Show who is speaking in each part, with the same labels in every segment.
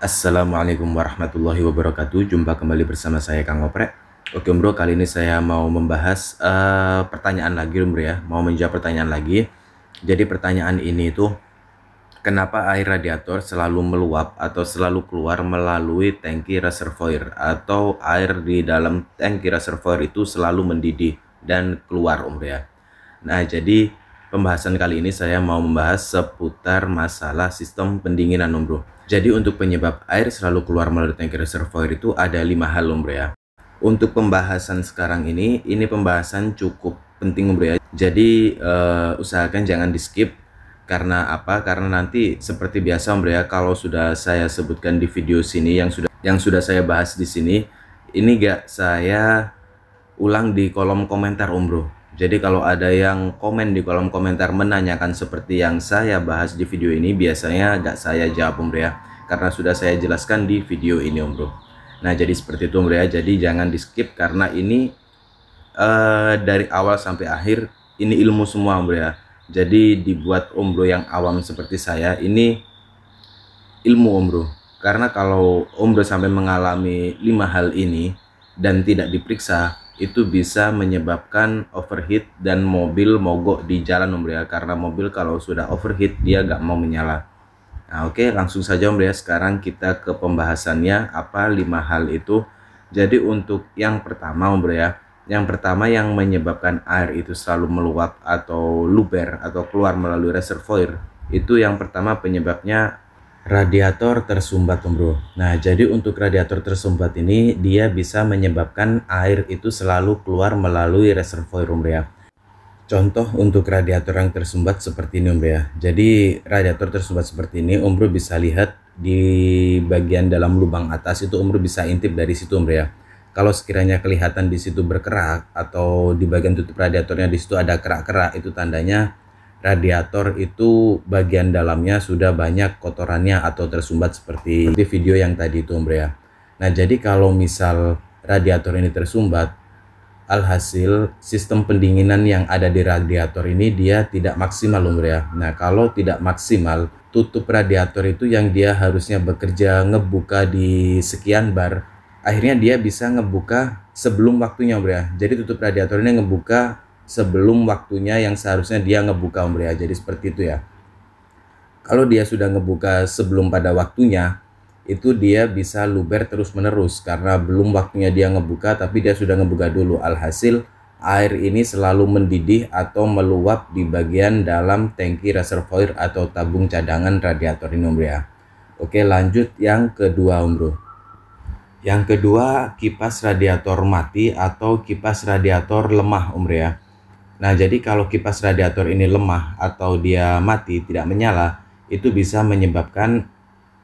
Speaker 1: Assalamualaikum warahmatullahi wabarakatuh. Jumpa kembali bersama saya Kang Oprek. Oke Om Bro, kali ini saya mau membahas uh, pertanyaan lagi Om Bro ya, mau menjawab pertanyaan lagi. Jadi pertanyaan ini itu kenapa air radiator selalu meluap atau selalu keluar melalui tangki reservoir atau air di dalam tangki reservoir itu selalu mendidih dan keluar Om Bro ya. Nah, jadi Pembahasan kali ini saya mau membahas seputar masalah sistem pendinginan umbro. Jadi untuk penyebab air selalu keluar melalui tangki reservoir itu ada lima hal umbro ya. Untuk pembahasan sekarang ini, ini pembahasan cukup penting umbro ya. Jadi uh, usahakan jangan di skip karena apa? Karena nanti seperti biasa umbro ya, kalau sudah saya sebutkan di video sini yang sudah yang sudah saya bahas di sini, ini gak saya ulang di kolom komentar umbro. Jadi kalau ada yang komen di kolom komentar menanyakan seperti yang saya bahas di video ini, biasanya nggak saya jawab Om Bro ya. karena sudah saya jelaskan di video ini Om Bro. Nah jadi seperti itu Om Bro ya. jadi jangan di skip karena ini uh, dari awal sampai akhir ini ilmu semua Om Bro ya. Jadi dibuat Om Bro yang awam seperti saya ini ilmu Om Bro. Karena kalau Om Bro sampai mengalami lima hal ini dan tidak diperiksa, itu bisa menyebabkan overheat dan mobil mogok di jalan Om ya karena mobil kalau sudah overheat dia gak mau menyala. Nah, oke langsung saja Om ya sekarang kita ke pembahasannya apa lima hal itu. Jadi untuk yang pertama Om ya yang pertama yang menyebabkan air itu selalu meluap atau luber atau keluar melalui reservoir itu yang pertama penyebabnya radiator tersumbat bro. Nah, jadi untuk radiator tersumbat ini dia bisa menyebabkan air itu selalu keluar melalui reservoir umbria. Ya. Contoh untuk radiator yang tersumbat seperti ini umbria. Ya. Jadi radiator tersumbat seperti ini umbro bisa lihat di bagian dalam lubang atas itu umbro bisa intip dari situ umbria. Ya. Kalau sekiranya kelihatan di situ berkerak atau di bagian tutup radiatornya di situ ada kerak-kerak itu tandanya radiator itu bagian dalamnya sudah banyak kotorannya atau tersumbat seperti di video yang tadi itu Om ya. Nah jadi kalau misal radiator ini tersumbat, alhasil sistem pendinginan yang ada di radiator ini dia tidak maksimal Om ya. Nah kalau tidak maksimal, tutup radiator itu yang dia harusnya bekerja ngebuka di sekian bar, akhirnya dia bisa ngebuka sebelum waktunya Om ya. Jadi tutup radiator ini ngebuka sebelum waktunya yang seharusnya dia ngebuka Umbria. Jadi seperti itu ya. Kalau dia sudah ngebuka sebelum pada waktunya, itu dia bisa luber terus-menerus karena belum waktunya dia ngebuka tapi dia sudah ngebuka dulu. Alhasil air ini selalu mendidih atau meluap di bagian dalam tangki reservoir atau tabung cadangan radiator ini Umbria. Oke, lanjut yang kedua Om Yang kedua, kipas radiator mati atau kipas radiator lemah Om Nah, jadi kalau kipas radiator ini lemah atau dia mati, tidak menyala, itu bisa menyebabkan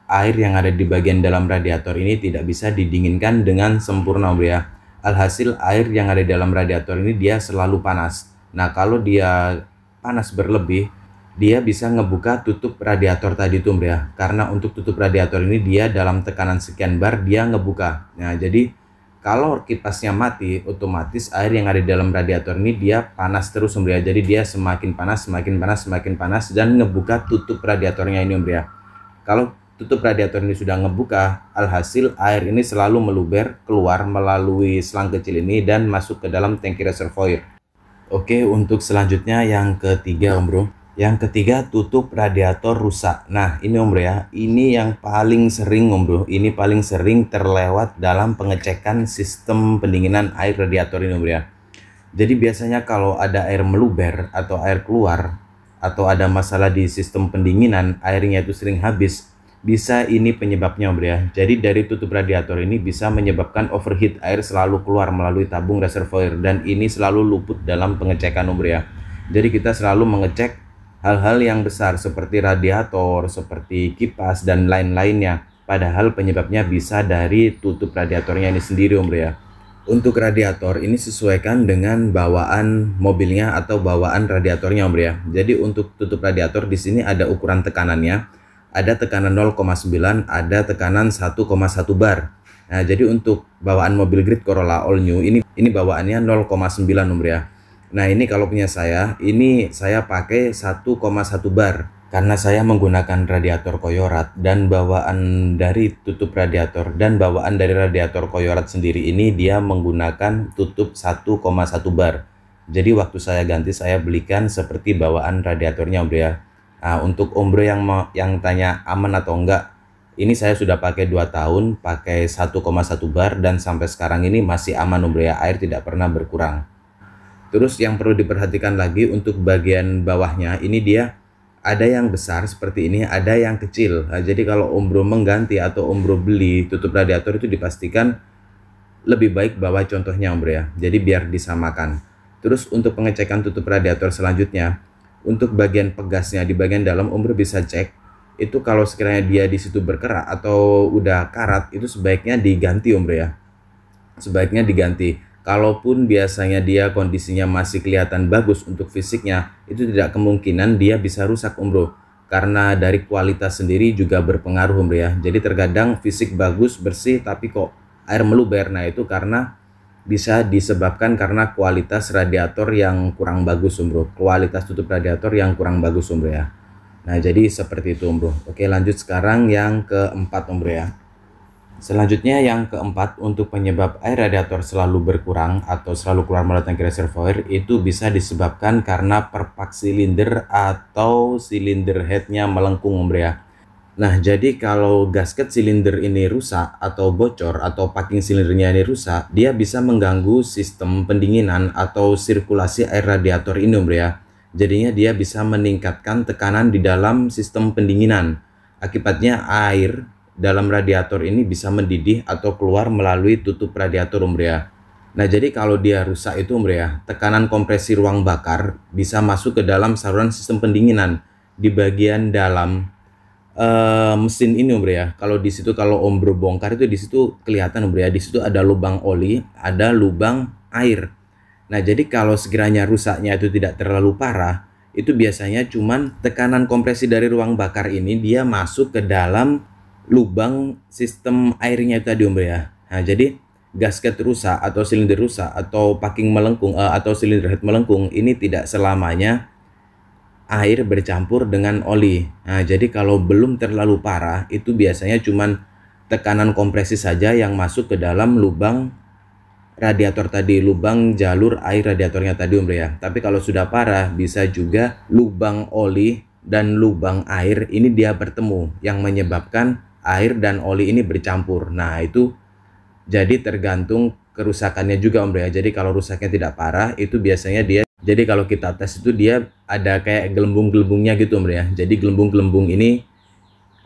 Speaker 1: air yang ada di bagian dalam radiator ini tidak bisa didinginkan dengan sempurna, Bro ya. Alhasil air yang ada di dalam radiator ini dia selalu panas. Nah, kalau dia panas berlebih, dia bisa ngebuka tutup radiator tadi tuh, Bro ya. Karena untuk tutup radiator ini dia dalam tekanan sekian bar dia ngebuka. Nah, jadi kalau kipasnya mati, otomatis air yang ada di dalam radiator ini dia panas terus Om Ria. Jadi dia semakin panas, semakin panas, semakin panas dan ngebuka tutup radiatornya ini Om Ria. Kalau tutup radiator ini sudah ngebuka, alhasil air ini selalu meluber keluar melalui selang kecil ini dan masuk ke dalam tangki reservoir. Oke, untuk selanjutnya yang ketiga Om Bro. Yang ketiga tutup radiator rusak. Nah, ini Om Bro ya, ini yang paling sering Om Bro, ini paling sering terlewat dalam pengecekan sistem pendinginan air radiator ini Om Bro ya. Jadi biasanya kalau ada air meluber atau air keluar atau ada masalah di sistem pendinginan, airnya itu sering habis, bisa ini penyebabnya Om Bro ya. Jadi dari tutup radiator ini bisa menyebabkan overheat air selalu keluar melalui tabung reservoir dan ini selalu luput dalam pengecekan Om Bro ya. Jadi kita selalu mengecek hal-hal yang besar seperti radiator, seperti kipas dan lain-lainnya. Padahal penyebabnya bisa dari tutup radiatornya ini sendiri, Om Ya. Untuk radiator ini sesuaikan dengan bawaan mobilnya atau bawaan radiatornya, Om Ya. Jadi untuk tutup radiator di sini ada ukuran tekanannya. Ada tekanan 0,9, ada tekanan 1,1 bar. Nah, jadi untuk bawaan mobil grid Corolla All New ini ini bawaannya 0,9, Om Ya. Nah ini kalau punya saya, ini saya pakai 1,1 bar karena saya menggunakan radiator koyorat dan bawaan dari tutup radiator dan bawaan dari radiator koyorat sendiri ini dia menggunakan tutup 1,1 bar. Jadi waktu saya ganti saya belikan seperti bawaan radiatornya Om ya. Nah, untuk Om yang yang tanya aman atau enggak, ini saya sudah pakai 2 tahun, pakai 1,1 bar dan sampai sekarang ini masih aman Om ya, air tidak pernah berkurang. Terus yang perlu diperhatikan lagi untuk bagian bawahnya ini dia ada yang besar seperti ini, ada yang kecil. Nah, jadi kalau ombro mengganti atau ombro beli tutup radiator itu dipastikan lebih baik bawa contohnya ombro ya. Jadi biar disamakan. Terus untuk pengecekan tutup radiator selanjutnya, untuk bagian pegasnya di bagian dalam ombro bisa cek itu kalau sekiranya dia di situ berkerak atau udah karat itu sebaiknya diganti ombro ya. Sebaiknya diganti Kalaupun biasanya dia kondisinya masih kelihatan bagus untuk fisiknya, itu tidak kemungkinan dia bisa rusak umroh Karena dari kualitas sendiri juga berpengaruh umroh ya. Jadi terkadang fisik bagus, bersih, tapi kok air meluber. Nah itu karena bisa disebabkan karena kualitas radiator yang kurang bagus umroh, Kualitas tutup radiator yang kurang bagus umroh ya. Nah jadi seperti itu umroh. Oke lanjut sekarang yang keempat umroh ya. Selanjutnya yang keempat untuk penyebab air radiator selalu berkurang atau selalu keluar melalui tangki reservoir itu bisa disebabkan karena perpak silinder atau silinder headnya melengkung Om ya. Nah jadi kalau gasket silinder ini rusak atau bocor atau packing silindernya ini rusak dia bisa mengganggu sistem pendinginan atau sirkulasi air radiator ini Om ya. Jadinya dia bisa meningkatkan tekanan di dalam sistem pendinginan. Akibatnya air dalam radiator ini bisa mendidih atau keluar melalui tutup radiator umbria. Nah, jadi kalau dia rusak itu umbria, tekanan kompresi ruang bakar bisa masuk ke dalam saluran sistem pendinginan di bagian dalam uh, mesin ini umbria. Kalau di situ kalau Om Bro bongkar itu di situ kelihatan umbria, di situ ada lubang oli, ada lubang air. Nah, jadi kalau sekiranya rusaknya itu tidak terlalu parah, itu biasanya cuman tekanan kompresi dari ruang bakar ini dia masuk ke dalam lubang sistem airnya tadi Om ya. Nah, jadi gasket rusak atau silinder rusak atau packing melengkung uh, atau silinder head melengkung ini tidak selamanya air bercampur dengan oli. Nah, jadi kalau belum terlalu parah itu biasanya cuman tekanan kompresi saja yang masuk ke dalam lubang radiator tadi, lubang jalur air radiatornya tadi Om ya. Tapi kalau sudah parah bisa juga lubang oli dan lubang air ini dia bertemu yang menyebabkan air dan oli ini bercampur. Nah, itu jadi tergantung kerusakannya juga Om ya. Jadi kalau rusaknya tidak parah itu biasanya dia jadi kalau kita tes itu dia ada kayak gelembung-gelembungnya gitu Om ya. Jadi gelembung-gelembung ini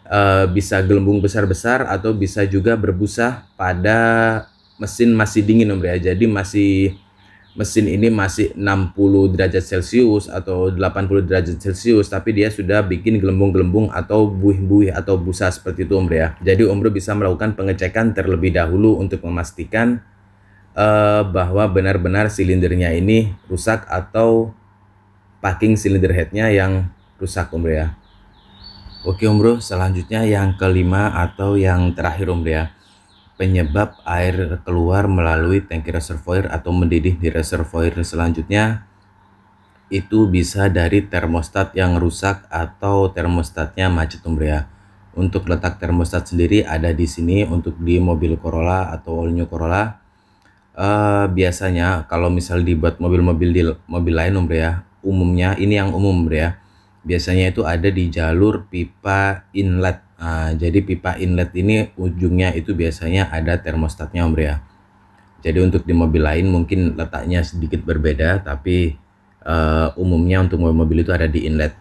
Speaker 1: e, bisa gelembung besar-besar atau bisa juga berbusa pada mesin masih dingin Om ya. Jadi masih mesin ini masih 60 derajat Celcius atau 80 derajat Celcius tapi dia sudah bikin gelembung-gelembung atau buih-buih atau busa seperti itu Om ya. Jadi Om bisa melakukan pengecekan terlebih dahulu untuk memastikan uh, bahwa benar-benar silindernya ini rusak atau packing silinder headnya yang rusak Om ya. Oke Om selanjutnya yang kelima atau yang terakhir Om ya penyebab air keluar melalui tangki reservoir atau mendidih di reservoir selanjutnya itu bisa dari termostat yang rusak atau termostatnya macet umbria. Untuk letak termostat sendiri ada di sini untuk di mobil Corolla atau all new Corolla. Uh, biasanya kalau misal dibuat mobil-mobil di mobil lain umbria, umumnya ini yang umum umbria. Biasanya itu ada di jalur pipa inlet Ah, jadi pipa inlet ini ujungnya itu biasanya ada termostatnya Om Ria. Jadi untuk di mobil lain mungkin letaknya sedikit berbeda tapi uh, umumnya untuk mobil itu ada di inlet.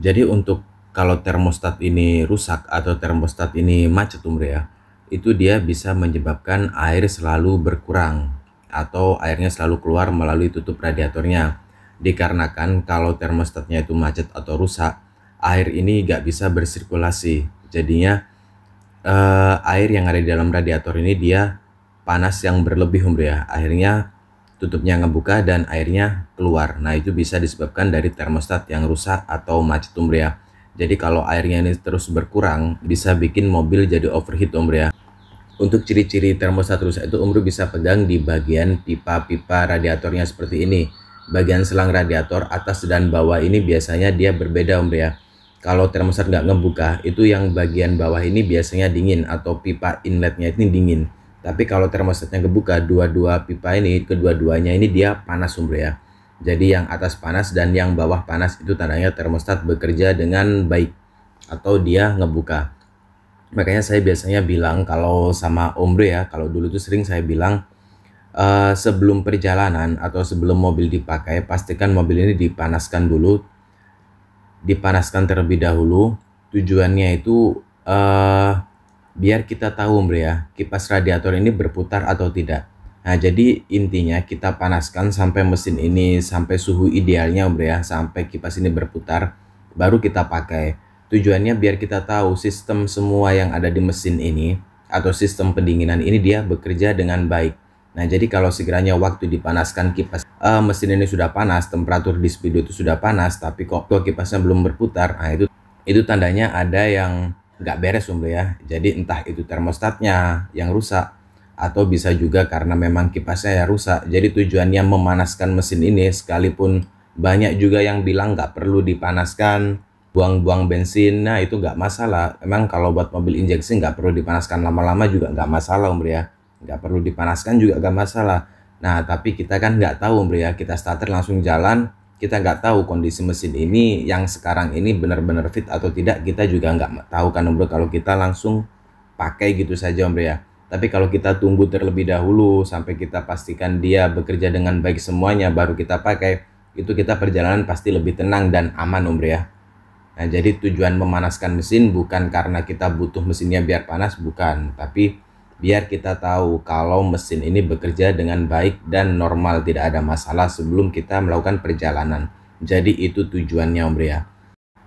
Speaker 1: Jadi untuk kalau termostat ini rusak atau termostat ini macet Om Ria, itu dia bisa menyebabkan air selalu berkurang atau airnya selalu keluar melalui tutup radiatornya. Dikarenakan kalau termostatnya itu macet atau rusak, air ini gak bisa bersirkulasi jadinya uh, air yang ada di dalam radiator ini dia panas yang berlebih Om ya. Akhirnya tutupnya ngebuka dan airnya keluar. Nah, itu bisa disebabkan dari termostat yang rusak atau macet Om ya. Jadi kalau airnya ini terus berkurang bisa bikin mobil jadi overheat Om ya. Untuk ciri-ciri termostat rusak itu Om bisa pegang di bagian pipa-pipa radiatornya seperti ini. Bagian selang radiator atas dan bawah ini biasanya dia berbeda Om ya kalau termostat nggak ngebuka itu yang bagian bawah ini biasanya dingin atau pipa inletnya ini dingin tapi kalau termostatnya ngebuka, dua-dua pipa ini kedua-duanya ini dia panas sumber ya jadi yang atas panas dan yang bawah panas itu tandanya termostat bekerja dengan baik atau dia ngebuka makanya saya biasanya bilang kalau sama ombre ya kalau dulu tuh sering saya bilang uh, sebelum perjalanan atau sebelum mobil dipakai pastikan mobil ini dipanaskan dulu dipanaskan terlebih dahulu. Tujuannya itu uh, biar kita tahu bro ya, kipas radiator ini berputar atau tidak. Nah, jadi intinya kita panaskan sampai mesin ini sampai suhu idealnya bro ya, sampai kipas ini berputar baru kita pakai. Tujuannya biar kita tahu sistem semua yang ada di mesin ini atau sistem pendinginan ini dia bekerja dengan baik. Nah, jadi kalau segeranya waktu dipanaskan kipas uh, mesin ini sudah panas, temperatur di speedo itu sudah panas, tapi kok, kok kipasnya belum berputar, nah itu itu tandanya ada yang nggak beres sumber ya. Jadi entah itu termostatnya yang rusak atau bisa juga karena memang kipasnya ya rusak. Jadi tujuannya memanaskan mesin ini sekalipun banyak juga yang bilang nggak perlu dipanaskan, buang-buang bensin, nah itu nggak masalah. Emang kalau buat mobil injeksi nggak perlu dipanaskan lama-lama juga nggak masalah umur ya. Nggak perlu dipanaskan juga nggak masalah Nah, tapi kita kan nggak tahu, bro ya. Kita starter langsung jalan, kita nggak tahu kondisi mesin ini yang sekarang ini benar-benar fit atau tidak. Kita juga nggak tahu kan, bro. Kalau kita langsung pakai gitu saja, bro ya. Tapi kalau kita tunggu terlebih dahulu sampai kita pastikan dia bekerja dengan baik semuanya, baru kita pakai itu kita perjalanan pasti lebih tenang dan aman, Om ya. Nah, jadi tujuan memanaskan mesin bukan karena kita butuh mesinnya biar panas, bukan, tapi biar kita tahu kalau mesin ini bekerja dengan baik dan normal tidak ada masalah sebelum kita melakukan perjalanan. Jadi itu tujuannya Om bria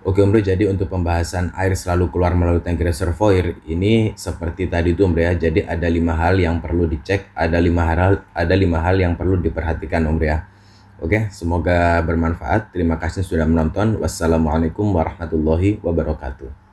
Speaker 1: Oke Om bria jadi untuk pembahasan air selalu keluar melalui tank reservoir ini seperti tadi itu Om bria Jadi ada lima hal yang perlu dicek, ada lima hal ada lima hal yang perlu diperhatikan Om bria Oke, semoga bermanfaat. Terima kasih sudah menonton. Wassalamualaikum warahmatullahi wabarakatuh.